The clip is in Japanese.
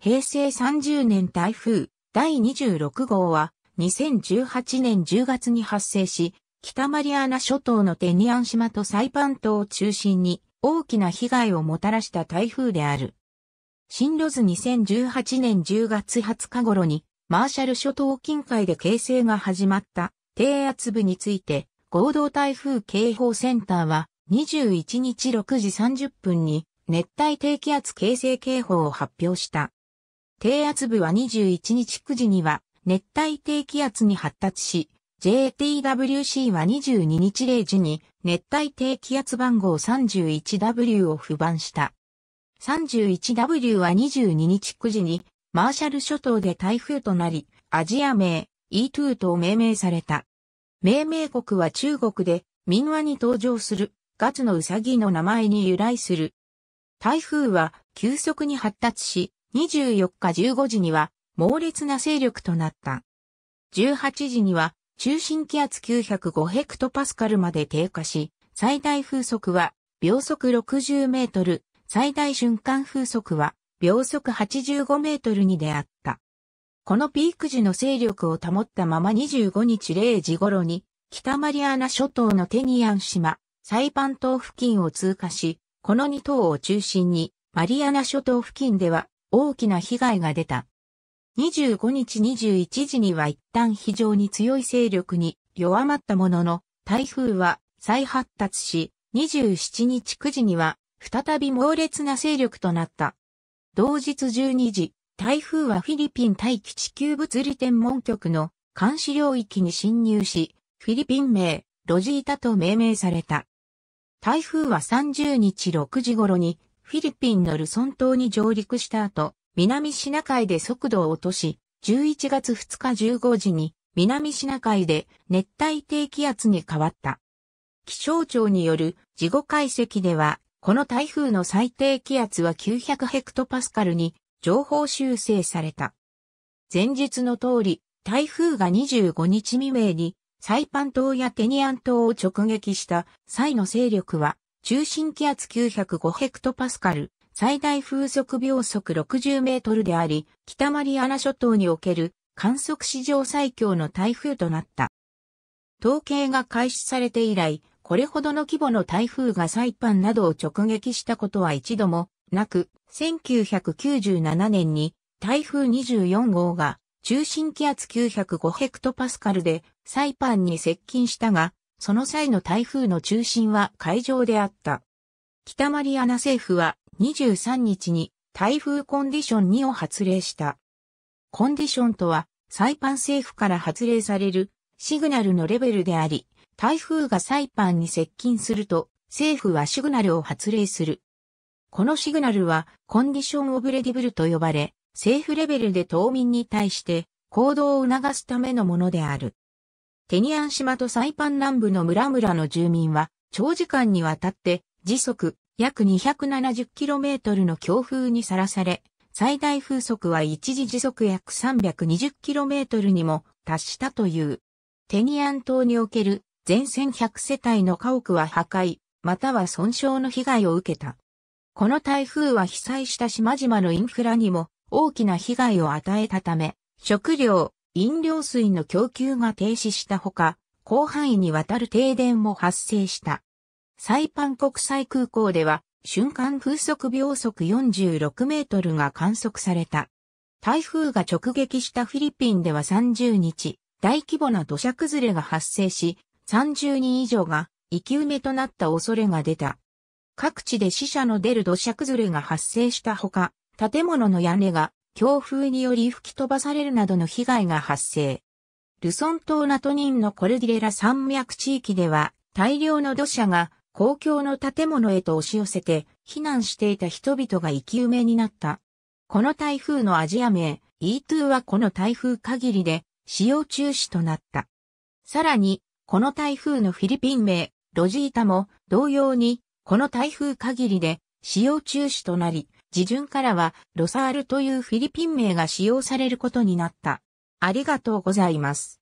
平成30年台風第26号は2018年10月に発生し、北マリアナ諸島のテニアン島とサイパン島を中心に大きな被害をもたらした台風である。進路図2018年10月20日頃にマーシャル諸島近海で形成が始まった低圧部について合同台風警報センターは21日6時30分に熱帯低気圧形成警報を発表した。低圧部は21日9時には熱帯低気圧に発達し、JTWC は22日0時に熱帯低気圧番号 31W を不番した。31W は22日9時にマーシャル諸島で台風となり、アジア名 E2 と命名された。命名国は中国で民話に登場するガツのウサギの名前に由来する。台風は急速に発達し、24日15時には猛烈な勢力となった。18時には中心気圧905ヘクトパスカルまで低下し、最大風速は秒速60メートル、最大瞬間風速は秒速85メートルに出会った。このピーク時の勢力を保ったまま25日0時頃に、北マリアナ諸島のテニアン島、サイパン島付近を通過し、この2島を中心に、マリアナ諸島付近では大きな被害が出た。25日21時には一旦非常に強い勢力に弱まったものの、台風は再発達し、27日9時には再び猛烈な勢力となった。同日12時、台風はフィリピン大気地球物理天文局の監視領域に侵入し、フィリピン名、ロジータと命名された。台風は30日6時頃にフィリピンのルソン島に上陸した後、南シナ海で速度を落とし、11月2日15時に南シナ海で熱帯低気圧に変わった。気象庁による事後解析では、この台風の最低気圧は900ヘクトパスカルに情報修正された。前日の通り、台風が25日未明にサイパン島やテニアン島を直撃した際の勢力は中心気圧905ヘクトパスカル、最大風速秒速60メートルであり、北マリアナ諸島における観測史上最強の台風となった。統計が開始されて以来、これほどの規模の台風がサイパンなどを直撃したことは一度もなく、1997年に台風24号が中心気圧905ヘクトパスカルでサイパンに接近したが、その際の台風の中心は海上であった。北マリアナ政府は23日に台風コンディション2を発令した。コンディションとは、サイパン政府から発令されるシグナルのレベルであり、台風がサイパンに接近すると、政府はシグナルを発令する。このシグナルは、コンディションオブレディブルと呼ばれ、政府レベルで島民に対して行動を促すためのものである。テニアン島とサイパン南部の村々の住民は、長時間にわたって、時速約 270km の強風にさらされ、最大風速は一時時速約 320km にも達したという。テニアン島における全線100世帯の家屋は破壊、または損傷の被害を受けた。この台風は被災した島々のインフラにも大きな被害を与えたため、食料、飲料水の供給が停止したほか、広範囲にわたる停電も発生した。サイパン国際空港では瞬間風速秒速46メートルが観測された。台風が直撃したフィリピンでは30日、大規模な土砂崩れが発生し、30人以上が生き埋めとなった恐れが出た。各地で死者の出る土砂崩れが発生したほか、建物の屋根が強風により吹き飛ばされるなどの被害が発生。ルソン島ナトニンのコルディレラ山脈地域では大量の土砂が公共の建物へと押し寄せて避難していた人々が生き埋めになった。この台風のアジア名 E2 はこの台風限りで使用中止となった。さらに、この台風のフィリピン名ロジータも同様にこの台風限りで使用中止となり、自順からは、ロサールというフィリピン名が使用されることになった。ありがとうございます。